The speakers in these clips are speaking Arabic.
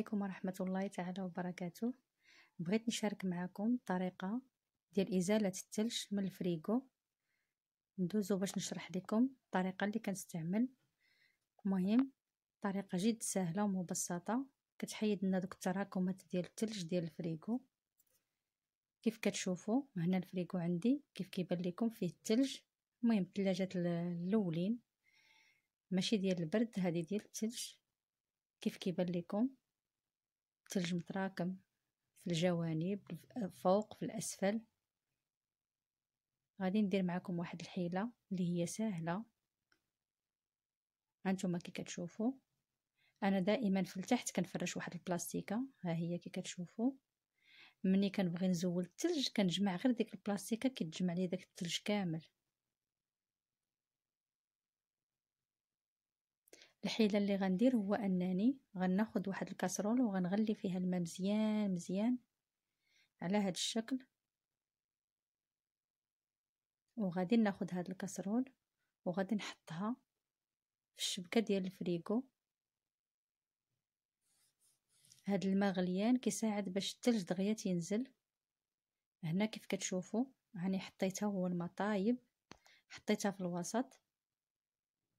عليكم ورحمة الله تعالى وبركاته بغيت نشارك معكم طريقة ديال إزالة التلج من الفريقو ندوزو باش نشرح لكم الطريقة اللي كنستعمل مهم طريقة جد سهلة ومبسطة كتحيد لنا دوك التراكمات ديال التلج ديال الفريقو كيف كتشوفوا هنا الفريقو عندي كيف كيبان لكم فيه التلج المهم الثلاجة الاولين ماشي ديال البرد هذه ديال التلج كيف كيبان لكم الثلج متراكم في الجوانب فوق في الأسفل غادي ندير معكم واحد الحيلة اللي هي سهلة هانتوما كي كتشوفوا انا دائما في التحت كنفرش واحد البلاستيكه ها هي كي كتشوفوا ملي كنبغي نزول الثلج كنجمع غير ديك البلاستيكه كيتجمع لي داك الثلج كامل الحيله اللي غندير هو انني غناخذ واحد الكاسرول وغنغلي فيها الماء مزيان مزيان على هذا الشكل وغادي ناخذ هاد الكاسرول وغادي نحطها في الشبكه ديال الفريغو هاد الماء غليان كيساعد باش الثلج دغيا تينزل هنا كيف كتشوفوا هاني حطيتها هو الماء طايب حطيتها في الوسط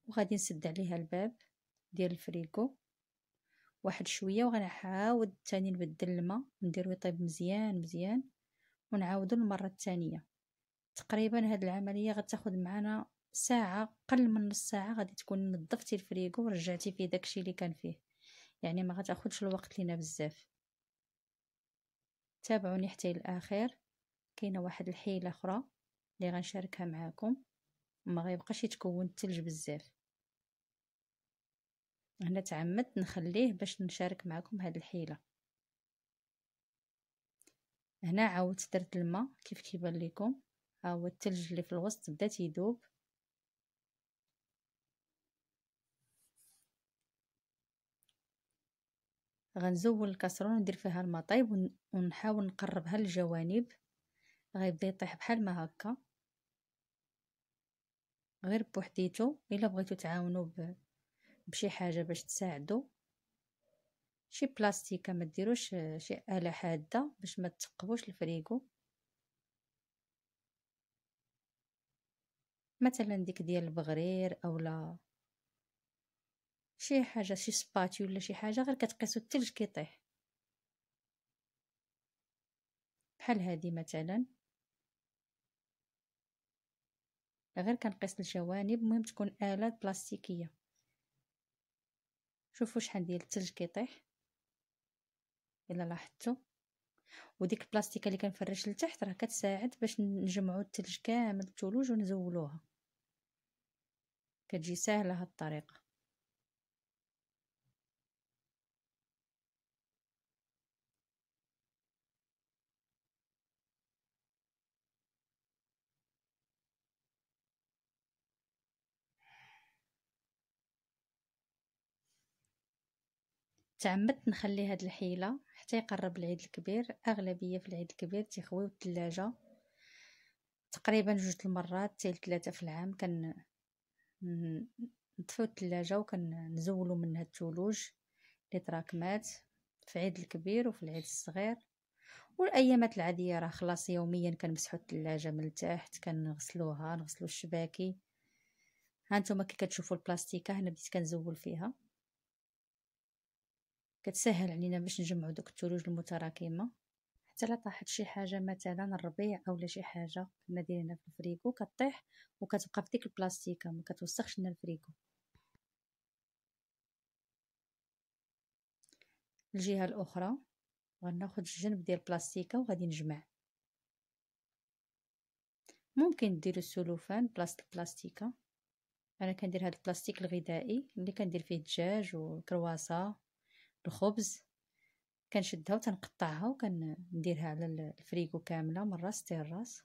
وغادي نسد عليها الباب ديال الفريكو واحد شويه وغنعاود تاني نبدل الماء نديرو يطيب مزيان مزيان ونعاودو المره الثانيه تقريبا هاد العمليه غتاخد معنا ساعه قل من نص ساعه غادي تكون نظفتي الفريكو ورجعتي فيه داكشي اللي كان فيه يعني ما غتاخدش الوقت لينا بزاف تابعوني حتى الاخير كاينه واحد الحيله اخرى اللي غنشاركها معاكم ما غيبقاش يتكون الثلج بزاف هنا تعمدت نخليه باش نشارك معكم هاد الحيله هنا عاودت درت الماء كيف كيبان لكم ها هو الثلج اللي في الوسط بدا تيدوب غنزول الكاسرون ندير فيها الماء طايب ونحاول نقربها للجوانب غيبدا يطيح بحال ما هكا غير بوحديتو الا بغيتو تعاونوا بشي حاجه باش تساعدو شي بلاستيكه ما ديروش آه، شي اله حاده باش ما تثقبوش الفريغو مثلا ديك ديال البغرير اولا شي حاجه شي سباتي ولا شي حاجه غير كتقيسو الثلج كيطيح بحال هادي مثلا غير كنقيس الجوانب مهم تكون اله بلاستيكيه شوفوا شحال ديال الثلج كيطيح الا لاحظتوا وديك البلاستيكه اللي كنفرش لتحت راه كتساعد باش نجمعوا الثلج كامل الثلوج ونزولوها كتجي ساهله هاد الطريقه تعمدت نخلي هاد الحيله حتى يقرب العيد الكبير اغلبيه في العيد الكبير تيخويو الثلاجه تقريبا جوج المرات حتى ثلاثه في العام كان نطفيو الثلاجه وكنزولو منها الثلوج اللي تراكمات في العيد الكبير وفي العيد الصغير والايامات العاديه راه خلاص يوميا كنمسحو الثلاجه من التحت كنغسلوها نغسلو الشباكي هانتوما كي كتشوفوا البلاستيكه هنا بديت كنزول فيها كتسهل علينا باش نجمعو دوك الثلوج المتراكمه حتى لا طاحت شي حاجه مثلا الربيع اولا شي حاجه ما دايرينها في الفريكو كطيح وكتبقى في ديك البلاستيكه ما كتوسخش لنا الفريكو الجهه الاخرى غناخذ الجنب ديال البلاستيكه وغادي نجمع ممكن ديروا السلوفان بلاصه البلاستيكه انا كندير هذا البلاستيك الغذائي اللي كندير فيه الدجاج والكرواسه الخبز كنشدها وتنقطعها وكنديرها على الفريكو كامله من راس تي الراس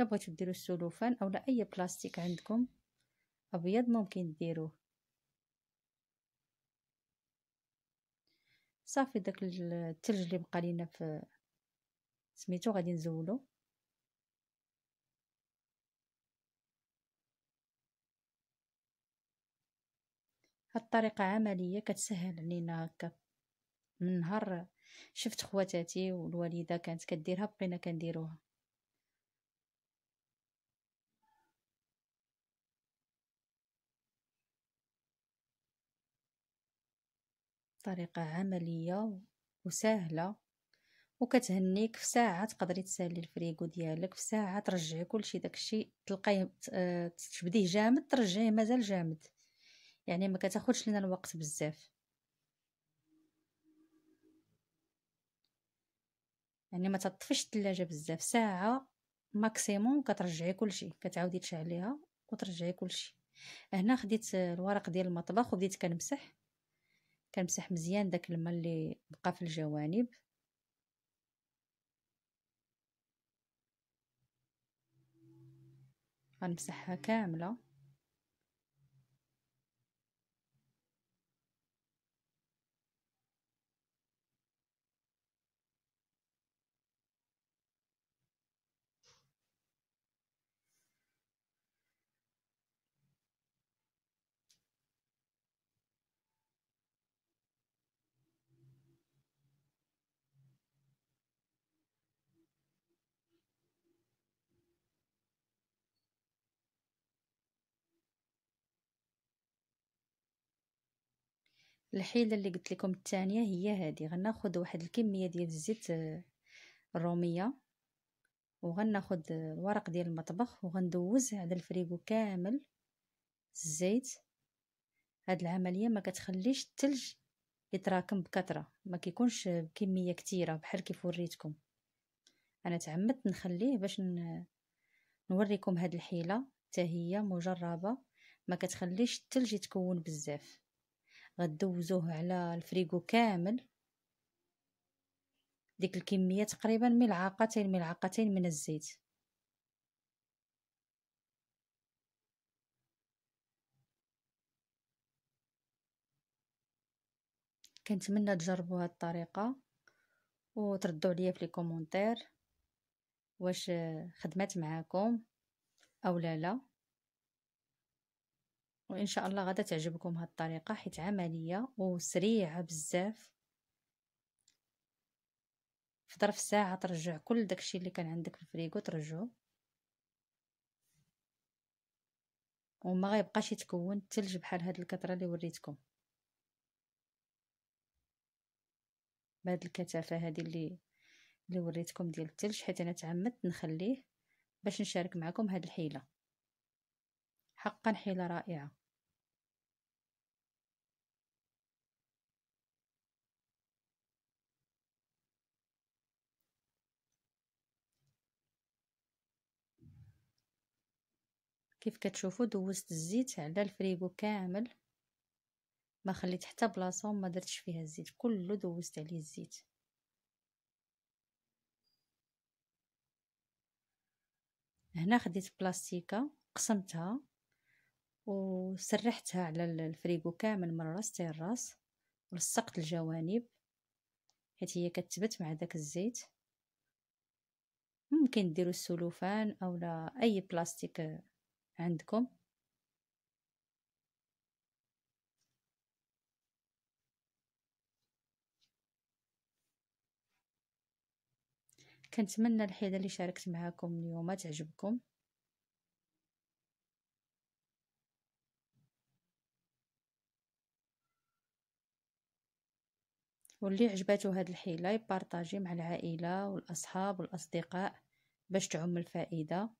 الا بغيتو ديروا السلوفان اولا اي بلاستيك عندكم ابيض ممكن ديروه صافي داك الثلج اللي بقى لينا في سميتو غادي نزولو هاد الطريقه عمليه كتسهل علينا هكا من نهار شفت خواتاتي والوالده كانت كديرها بقينا كنديروها طريقه عمليه وسهله وكتهنيك في ساعه تقدري تسالي الفريغو ديالك في ساعه ترجعي كلشي داكشي تلقايه تجبديه جامد ترجعيه مازال جامد يعني ما كتاخدش لينا الوقت بزاف يعني ما تطفيش الثلاجه بزاف ساعه ماكسيموم كترجعي كلشي كتعاودي تشعليها وترجعي كلشي هنا خديت الورق ديال المطبخ وبديت كنمسح كنمسح مزيان داك الماء اللي بقى في الجوانب غنمسحها كامله الحيله اللي قلت لكم الثانيه هي هذه غناخذ واحد الكميه ديال الزيت آه، الروميه وغناخذ الورق آه، ديال المطبخ وغندوز على الفريغو كامل الزيت هاد العمليه ما كتخليش التلج يتراكم بكثره ما كيكونش بكميه كثيره بحال كيف وريتكم انا تعمدت نخليه باش نوريكم هاد الحيله حتى هي مجربه ما كتخليش التلج يتكون بزاف غدوزوه على الفريغو كامل ديك الكميه تقريبا ملعقتين ملعقتين من الزيت كنتمنى تجربوا هذه الطريقه وتردوا عليا في لي كومونتير واش خدمات معاكم او لا لا وان شاء الله غدا تعجبكم هاد الطريقه حيت عمليه وسريعه بزاف في ظرف ساعه ترجع كل داكشي اللي كان عندك في الفريغو ترجعو وما غيبقاش يتكون الثلج بحال هاد الكثره اللي وريتكم بهاد الكثافه هادي اللي اللي وريتكم ديال الثلج حيت انا تعمدت نخليه باش نشارك معكم هاد الحيله حقا حيلة رائعة. كيف كتشوفوا دوزت الزيت على الفريغو كامل ما خليت حتى بلاصه وما درتش فيها الزيت كله دوزت عليه الزيت هنا خديت بلاستيكه قسمتها وسرحتها على الفريغو كامل من الراس حتى الراس ولصقت الجوانب حيت هي كتبت مع داك الزيت ممكن ديروا السلوفان لا اي بلاستيك عندكم كنتمنى الحيله اللي شاركت معكم اليوم تعجبكم واللي عجباتو هاد الحيله يبارطاجي مع العائله والاصحاب والاصدقاء باش تعم الفائده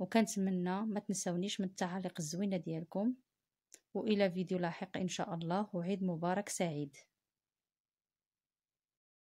وكنتمنى ما تنسونيش من التعاليق الزوينه ديالكم والى فيديو لاحق ان شاء الله وعيد مبارك سعيد